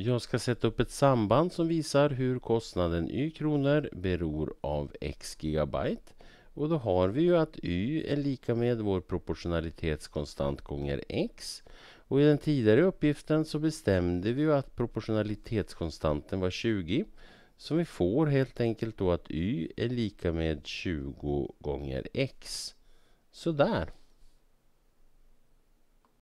Jag ska sätta upp ett samband som visar hur kostnaden y kronor beror av x gigabyte. Och då har vi ju att y är lika med vår proportionalitetskonstant gånger x. Och i den tidigare uppgiften så bestämde vi ju att proportionalitetskonstanten var 20. Så vi får helt enkelt då att y är lika med 20 gånger x. Sådär.